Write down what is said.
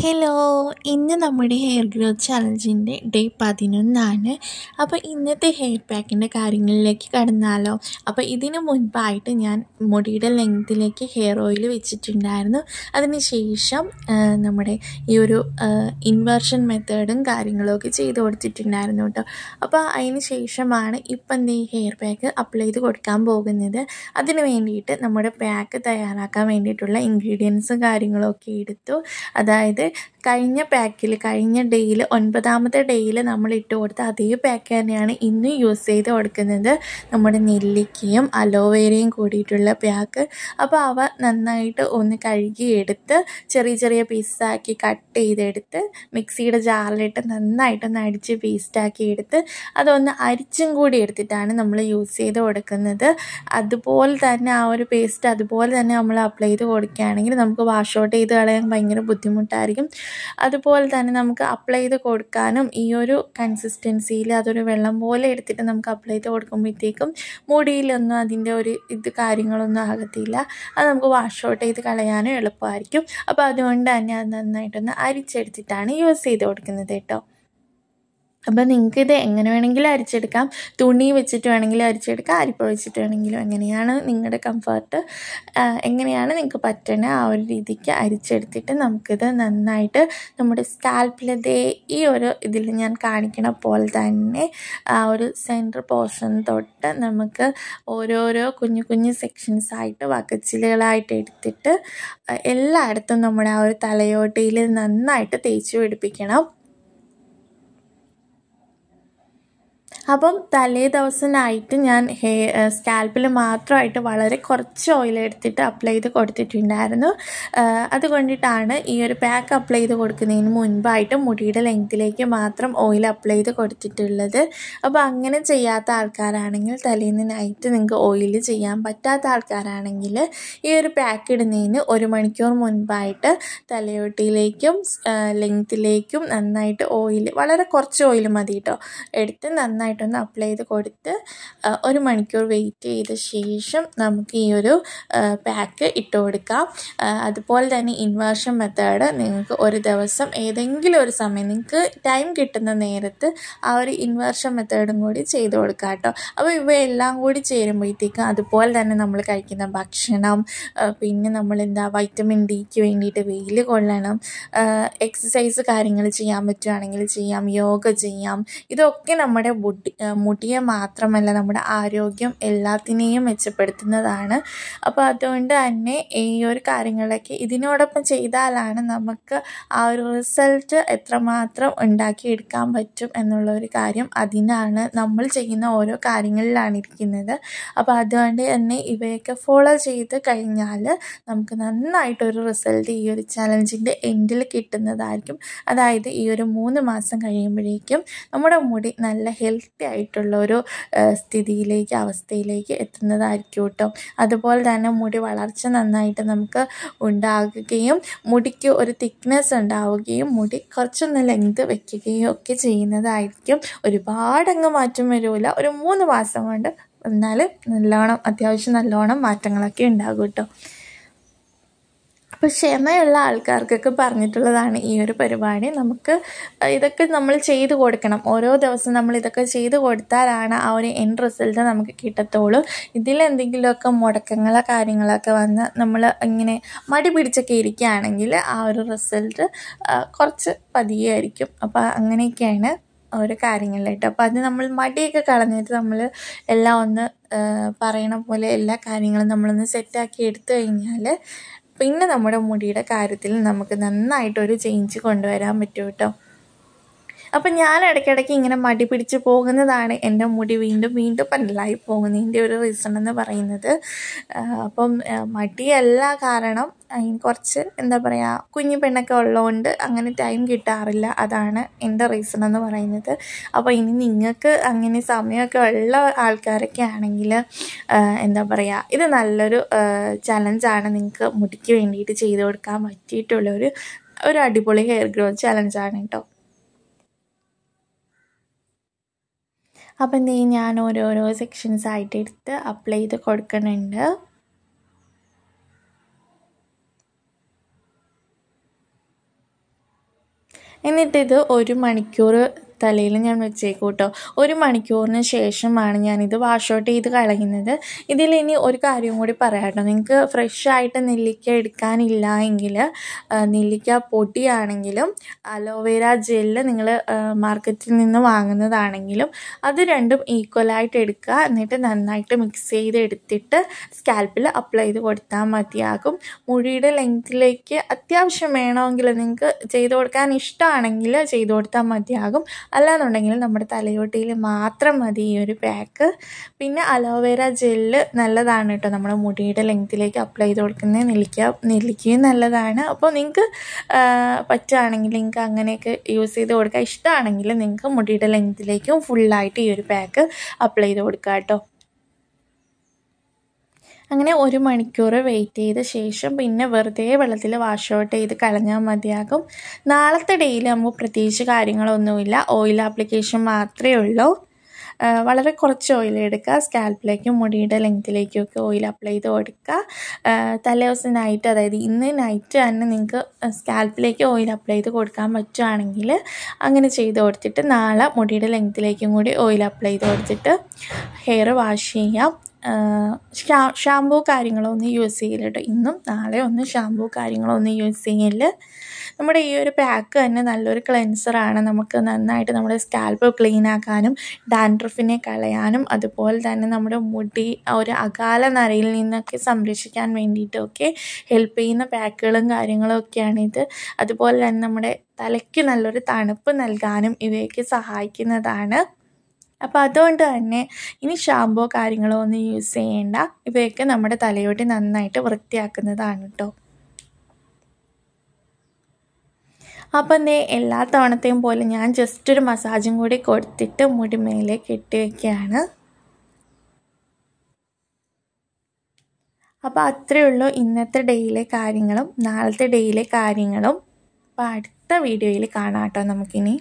hello ഇന്ന് നമ്മുടെ hair growth ചലഞ്ചിൻ്റെ ഡേ പതിനൊന്നാണ് അപ്പോൾ ഇന്നത്തെ ഹെയർ പാക്കിൻ്റെ കാര്യങ്ങളിലേക്ക് കടന്നാലോ അപ്പോൾ ഇതിനു മുൻപായിട്ട് ഞാൻ മുടിയുടെ ലെങ്ത്തിലേക്ക് ഹെയർ ഓയിൽ വെച്ചിട്ടുണ്ടായിരുന്നു ശേഷം നമ്മുടെ ഈ ഒരു ഇൻവേർഷൻ മെത്തേഡും കാര്യങ്ങളൊക്കെ ചെയ്ത് കൊടുത്തിട്ടുണ്ടായിരുന്നു കേട്ടോ അപ്പോൾ അതിന് ശേഷമാണ് ഇപ്പം ഈ ഹെയർ പാക്ക് അപ്ലൈ ചെയ്ത് കൊടുക്കാൻ പോകുന്നത് അതിന് വേണ്ടിയിട്ട് നമ്മുടെ പാക്ക് തയ്യാറാക്കാൻ വേണ്ടിയിട്ടുള്ള ഇൻഗ്രീഡിയൻസും കാര്യങ്ങളൊക്കെ എടുത്തു അതായത് കഴിഞ്ഞ പാക്കിൽ കഴിഞ്ഞ ഡേയിൽ ഒൻപതാമത്തെ ഡേയിൽ നമ്മൾ ഇട്ട് കൊടുത്ത അതേ പാക്ക് തന്നെയാണ് ഇന്നും യൂസ് ചെയ്ത് കൊടുക്കുന്നത് നമ്മുടെ നെല്ലിക്കയും അലോവേരയും കൂടിയിട്ടുള്ള പാക്ക് അപ്പോൾ അവ നന്നായിട്ട് ഒന്ന് കഴുകിയെടുത്ത് ചെറിയ ചെറിയ പീസാക്കി കട്ട് ചെയ്തെടുത്ത് മിക്സിയുടെ ജാറിലിട്ട് ഒന്ന് അടിച്ച് പേസ്റ്റാക്കി എടുത്ത് അതൊന്ന് അരിച്ചും കൂടി എടുത്തിട്ടാണ് നമ്മൾ യൂസ് ചെയ്ത് കൊടുക്കുന്നത് അതുപോലെ തന്നെ ആ ഒരു പേസ്റ്റ് അതുപോലെ തന്നെ നമ്മൾ അപ്ലൈ ചെയ്ത് കൊടുക്കുകയാണെങ്കിൽ നമുക്ക് വാഷ് ഔട്ട് ചെയ്ത് കളയാൻ ഭയങ്കര ബുദ്ധിമുട്ടായിരിക്കും നല്ലതായിരിക്കും അതുപോലെ തന്നെ നമുക്ക് അപ്ലൈ ചെയ്ത് കൊടുക്കാനും ഈ ഒരു കൺസിസ്റ്റൻസിയിൽ അതൊരു വെള്ളം പോലെ എടുത്തിട്ട് നമുക്ക് അപ്ലൈ ചെയ്ത് കൊടുക്കുമ്പോഴത്തേക്കും മുടിയിലൊന്നും അതിൻ്റെ ഒരു ഇത് കാര്യങ്ങളൊന്നും ആകത്തില്ല അത് നമുക്ക് വാഷ് ഔട്ട് ചെയ്ത് കളയാനും എളുപ്പമായിരിക്കും അപ്പോൾ അതുകൊണ്ട് തന്നെ അത് നന്നായിട്ടൊന്ന് അരിച്ചെടുത്തിട്ടാണ് യൂസ് ചെയ്ത് കൊടുക്കുന്നത് കേട്ടോ അപ്പം നിങ്ങൾക്ക് ഇത് എങ്ങനെ വേണമെങ്കിലും അരിച്ചെടുക്കാം തുണി വെച്ചിട്ട് വേണമെങ്കിലും അരിച്ചെടുക്കാം അരിപ്പ വെച്ചിട്ട് വേണമെങ്കിലും എങ്ങനെയാണ് നിങ്ങളുടെ കംഫർട്ട് എങ്ങനെയാണ് നിങ്ങൾക്ക് പറ്റണ ആ ഒരു രീതിക്ക് അരിച്ചെടുത്തിട്ട് നമുക്കിത് നന്നായിട്ട് നമ്മുടെ സ്കാൽപ്പിലതേ ഈ ഒരു ഇതിൽ ഞാൻ കാണിക്കണ പോലെ തന്നെ ആ ഒരു സെൻറ്റർ പോർഷൻ തൊട്ട് നമുക്ക് ഓരോരോ കുഞ്ഞു കുഞ്ഞു സെക്ഷൻസ് ആയിട്ട് വകച്ചിലുകളായിട്ട് എടുത്തിട്ട് എല്ലായിടത്തും നമ്മുടെ ആ ഒരു തലയോട്ടയിൽ നന്നായിട്ട് തേച്ച് പിടിപ്പിക്കണം അപ്പം തലേ ദിവസം നൈറ്റ് ഞാൻ ഹെയർ സ്കാൽപ്പിൽ മാത്രമായിട്ട് വളരെ കുറച്ച് ഓയിൽ എടുത്തിട്ട് അപ്ലൈ ചെയ്ത് കൊടുത്തിട്ടുണ്ടായിരുന്നു അതുകൊണ്ടിട്ടാണ് ഈ ഒരു പാക്ക് അപ്ലൈ ചെയ്ത് കൊടുക്കുന്നതിന് മുൻപായിട്ട് മുടിയുടെ ലെങ്ത്തിലേക്ക് മാത്രം ഓയിൽ അപ്ലൈ ചെയ്ത് കൊടുത്തിട്ടുള്ളത് അപ്പോൾ അങ്ങനെ ചെയ്യാത്ത ആൾക്കാരാണെങ്കിൽ തലേന്ന് നൈറ്റ് നിങ്ങൾക്ക് ഓയിൽ ചെയ്യാൻ പറ്റാത്ത ആൾക്കാരാണെങ്കിൽ ഈ ഒരു പാക്ക് ഇടുന്നതിന് ഒരു മണിക്കൂർ മുൻപായിട്ട് തലയോട്ടിയിലേക്കും ലെങ്ത്തിലേക്കും നന്നായിട്ട് ഓയിൽ വളരെ കുറച്ച് ഓയിൽ മതി കേട്ടോ എടുത്ത് നന്നായിട്ട് ആയിട്ടൊന്ന് അപ്ലൈ ചെയ്ത് കൊടുത്ത് ഒരു മണിക്കൂർ വെയിറ്റ് ചെയ്ത ശേഷം നമുക്ക് ഈ ഒരു പാക്ക് ഇട്ട് കൊടുക്കാം അതുപോലെ തന്നെ ഇൻവേർഷൻ മെത്തേഡ് നിങ്ങൾക്ക് ഒരു ദിവസം ഏതെങ്കിലും ഒരു സമയം നിങ്ങൾക്ക് ടൈം കിട്ടുന്ന നേരത്ത് ആ ഒരു ഇൻവേർഷൻ മെത്തേഡും കൂടി ചെയ്ത് കൊടുക്കാം കേട്ടോ അപ്പോൾ ഇവയെല്ലാം കൂടി ചേരുമ്പോഴത്തേക്കും അതുപോലെ തന്നെ നമ്മൾ കഴിക്കുന്ന ഭക്ഷണം പിന്നെ നമ്മൾ എന്താ വൈറ്റമിൻ ഡിക്ക് വേണ്ടിയിട്ട് വെയിൽ കൊള്ളണം എക്സസൈസ് കാര്യങ്ങൾ ചെയ്യാൻ പറ്റുകയാണെങ്കിൽ ചെയ്യാം യോഗ ചെയ്യാം ഇതൊക്കെ നമ്മുടെ മുടിയെ മാത്രമല്ല നമ്മുടെ ആരോഗ്യം എല്ലാത്തിനെയും മെച്ചപ്പെടുത്തുന്നതാണ് അപ്പോൾ അതുകൊണ്ട് തന്നെ ഈ ഒരു കാര്യങ്ങളൊക്കെ ഇതിനോടൊപ്പം ചെയ്താലാണ് നമുക്ക് ആ ഒരു റിസൾട്ട് എത്രമാത്രം ഉണ്ടാക്കിയെടുക്കാൻ പറ്റും എന്നുള്ള ഒരു കാര്യം അതിനാണ് നമ്മൾ ചെയ്യുന്ന ഓരോ കാര്യങ്ങളിലാണ് ഇരിക്കുന്നത് അപ്പോൾ അതുകൊണ്ട് തന്നെ ഇവയൊക്കെ ഫോളോ ചെയ്ത് കഴിഞ്ഞാൽ നമുക്ക് നന്നായിട്ടൊരു റിസൾട്ട് ഈ ഒരു ചലഞ്ചിൻ്റെ എൻഡിൽ കിട്ടുന്നതായിരിക്കും അതായത് ഈ ഒരു മൂന്ന് മാസം കഴിയുമ്പോഴേക്കും നമ്മുടെ മുടി നല്ല ഹെൽത്ത് ആയിട്ടുള്ള ഒരു സ്ഥിതിയിലേക്ക് അവസ്ഥയിലേക്ക് എത്തുന്നതായിരിക്കും കേട്ടോ അതുപോലെ തന്നെ മുടി വളർച്ച നന്നായിട്ട് നമുക്ക് ഉണ്ടാകുകയും മുടിക്ക് ഒരു തിക്നെസ് ഉണ്ടാവുകയും മുടി കുറച്ചൊന്ന് ലെങ്ത് വയ്ക്കുകയും ഒക്കെ ചെയ്യുന്നതായിരിക്കും ഒരുപാടങ്ങ് മാറ്റം വരില്ല ഒരു മൂന്ന് മാസം കൊണ്ട് എന്നാൽ നല്ലോണം അത്യാവശ്യം നല്ലോണം മാറ്റങ്ങളൊക്കെ ഉണ്ടാകും കേട്ടോ അപ്പോൾ ക്ഷമയുള്ള ആൾക്കാർക്കൊക്കെ പറഞ്ഞിട്ടുള്ളതാണ് ഈ ഒരു പരിപാടി നമുക്ക് ഇതൊക്കെ നമ്മൾ ചെയ്തു കൊടുക്കണം ഓരോ ദിവസം നമ്മൾ ഇതൊക്കെ ചെയ്തു കൊടുത്താലാണ് ആ ഒരു എൻഡ് റിസൾട്ട് നമുക്ക് കിട്ടത്തുള്ളൂ ഇതിലെന്തെങ്കിലുമൊക്കെ മുടക്കങ്ങളോ കാര്യങ്ങളൊക്കെ വന്ന് നമ്മൾ ഇങ്ങനെ മടി പിടിച്ചൊക്കെ ഇരിക്കുകയാണെങ്കിൽ ആ ഒരു റിസൾട്ട് കുറച്ച് പതിയെ ആയിരിക്കും അപ്പോൾ അങ്ങനെയൊക്കെയാണ് ഓരോ കാര്യങ്ങളിലായിട്ട് അപ്പോൾ അത് നമ്മൾ മടിയൊക്കെ കളഞ്ഞിട്ട് നമ്മൾ എല്ലാം ഒന്ന് പറയണ പോലെ എല്ലാ കാര്യങ്ങളും നമ്മളൊന്ന് സെറ്റാക്കി എടുത്തു കഴിഞ്ഞാൽ പിന്നെ നമ്മുടെ മുടിയുടെ കാര്യത്തിൽ നമുക്ക് നന്നായിട്ടൊരു ചേഞ്ച് കൊണ്ടുവരാൻ പറ്റും കേട്ടോ അപ്പം ഞാൻ ഇടയ്ക്കിടയ്ക്ക് ഇങ്ങനെ മടി പിടിച്ച് പോകുന്നതാണ് എൻ്റെ മുടി വീണ്ടും വീണ്ടും പല്ലായി പോകുന്നതിൻ്റെ ഒരു റീസൺ എന്ന് പറയുന്നത് അപ്പം മടിയല്ല കാരണം കുറച്ച് എന്താ പറയുക കുഞ്ഞു പെണ്ണൊക്കെ ഉള്ളതുകൊണ്ട് അങ്ങനെ ടൈം കിട്ടാറില്ല അതാണ് എൻ്റെ റീസൺ എന്ന് പറയുന്നത് അപ്പോൾ ഇനി നിങ്ങൾക്ക് അങ്ങനെ സമയമൊക്കെ ഉള്ള ആൾക്കാരൊക്കെ ആണെങ്കിൽ എന്താ പറയുക ഇത് നല്ലൊരു ചലഞ്ചാണ് നിങ്ങൾക്ക് മുടിക്ക് വേണ്ടിയിട്ട് ചെയ്തു കൊടുക്കാൻ പറ്റിയിട്ടുള്ള ഒരു ഒരു അടിപൊളി ഹെയർ ഗ്രോത്ത് ചലഞ്ചാണ് കേട്ടോ അപ്പം എന്ത് ചെയ്യും ഞാൻ ഓരോരോ സെക്ഷൻസ് ആയിട്ട് എടുത്ത് അപ്ലൈ ചെയ്ത് കൊടുക്കുന്നുണ്ട് എന്നിട്ടിത് ഒരു മണിക്കൂർ തലയിൽ ഞാൻ വെച്ചേക്കും കേട്ടോ ഒരു മണിക്കൂറിന് ശേഷമാണ് ഞാനിത് വാഷ് ഔട്ട് ചെയ്ത് കളയുന്നത് ഇതിലിനി ഒരു കാര്യം കൂടി പറയാട്ടോ നിങ്ങൾക്ക് ഫ്രഷ് ആയിട്ട് നെല്ലിക്ക എടുക്കാനില്ല എങ്കിൽ നെല്ലിക്ക പൊടിയാണെങ്കിലും അലോവേര ജെല്ല് നിങ്ങൾ മാർക്കറ്റിൽ നിന്ന് വാങ്ങുന്നതാണെങ്കിലും അത് രണ്ടും ഈക്വലായിട്ട് എടുക്കുക എന്നിട്ട് നന്നായിട്ട് മിക്സ് ചെയ്ത് എടുത്തിട്ട് സ്കാൽപ്പിൽ അപ്ലൈ ചെയ്ത് കൊടുത്താൽ മതിയാകും മുഴിയുടെ ലെങ്ത്തിലേക്ക് അത്യാവശ്യം വേണമെങ്കിൽ നിങ്ങൾക്ക് ചെയ്ത് കൊടുക്കാൻ ഇഷ്ടമാണെങ്കിൽ ചെയ്ത് കൊടുത്താൽ മതിയാകും അല്ലാന്നുണ്ടെങ്കിൽ നമ്മുടെ തലയോട്ടിയിൽ മാത്രം മതി ഈ ഒരു പാക്ക് പിന്നെ അലോവേര ജെല്ല് നല്ലതാണ് കേട്ടോ നമ്മുടെ മുടിയുടെ ലെങ്ത്തിലേക്ക് അപ്ലൈ ചെയ്ത് കൊടുക്കുന്നത് നെല്ലിക്ക നെല്ലിക്കയും നല്ലതാണ് അപ്പോൾ നിങ്ങൾക്ക് പറ്റുകയാണെങ്കിൽ നിങ്ങൾക്ക് അങ്ങനെയൊക്കെ യൂസ് ചെയ്ത് കൊടുക്കുക ഇഷ്ടമാണെങ്കിൽ നിങ്ങൾക്ക് മുടിയുടെ ലെങ്ത്തിലേക്കും ഫുള്ളായിട്ട് ഈ ഒരു പാക്ക് അപ്ലൈ ചെയ്ത് കൊടുക്കുക കേട്ടോ അങ്ങനെ ഒരു മണിക്കൂർ വെയിറ്റ് ചെയ്ത ശേഷം പിന്നെ വെറുതെ വെള്ളത്തിൽ വാഷ് ഔട്ട് ചെയ്ത് കളഞ്ഞാൽ മതിയാകും നാളത്തെ ഡേയിൽ നമുക്ക് പ്രത്യേകിച്ച് കാര്യങ്ങളൊന്നുമില്ല ഓയിൽ ആപ്ലിക്കേഷൻ മാത്രമേ ഉള്ളൂ വളരെ കുറച്ച് ഓയിൽ എടുക്കുക സ്കാൽപ്പിലേക്കും മുടിയുടെ ലെങ്ത്തിലേക്കും ഒക്കെ ഓയിൽ അപ്ലൈ ചെയ്ത് കൊടുക്കുക ദിവസം നൈറ്റ് അതായത് ഇന്ന് നൈറ്റ് തന്നെ നിങ്ങൾക്ക് സ്കാൽപ്പിലേക്ക് ഓയിൽ അപ്ലൈ ചെയ്ത് കൊടുക്കാൻ പറ്റുകയാണെങ്കിൽ അങ്ങനെ ചെയ്ത് കൊടുത്തിട്ട് നാളെ മുടിയുടെ ലെങ്ത്തിലേക്കും കൂടി ഓയിൽ അപ്ലൈ ചെയ്ത് കൊടുത്തിട്ട് ഹെയർ വാഷ് ചെയ്യാം ഷാംപൂ കാര്യങ്ങളോ ഒന്നും യൂസ് ചെയ്യില്ല കേട്ടോ ഇന്നും നാളെ ഒന്നും ഷാംപൂ കാര്യങ്ങളോ ഒന്നും യൂസ് ചെയ്യില്ല നമ്മുടെ ഈ ഒരു പാക്ക് തന്നെ നല്ലൊരു ക്ലെൻസറാണ് നമുക്ക് നന്നായിട്ട് നമ്മുടെ സ്കാൽപ്പ് ക്ലീൻ ആക്കാനും ഡാൻഡ്രഫിനെ കളയാനും അതുപോലെ തന്നെ നമ്മുടെ മുടി ഒരു അകാല നരയിൽ നിന്നൊക്കെ സംരക്ഷിക്കാൻ വേണ്ടിയിട്ടൊക്കെ ഹെൽപ്പ് ചെയ്യുന്ന പാക്കുകളും കാര്യങ്ങളും ഇത് അതുപോലെ തന്നെ നമ്മുടെ തലയ്ക്ക് നല്ലൊരു തണുപ്പ് നൽകാനും ഇവയൊക്കെ സഹായിക്കുന്നതാണ് അപ്പം അതുകൊണ്ട് തന്നെ ഇനി ഷാമ്പോ കാര്യങ്ങളോ ഒന്നും യൂസ് ചെയ്യേണ്ട ഇവയൊക്കെ നമ്മുടെ തലയോട്ടി നന്നായിട്ട് വൃത്തിയാക്കുന്നതാണ് കേട്ടോ അപ്പം ദേ എല്ലാ തവണത്തെയും പോലെ ഞാൻ ജസ്റ്റ് ഒരു മസാജും കൂടി കൊടുത്തിട്ട് മുടി മേലെ കെട്ടി വയ്ക്കുകയാണ് അപ്പോൾ അത്രയേ ഉള്ളൂ ഇന്നത്തെ ഡേയിലെ കാര്യങ്ങളും നാളത്തെ ഡേയിലെ കാര്യങ്ങളും അപ്പം അടുത്ത വീഡിയോയിൽ കാണാം കേട്ടോ നമുക്കിനി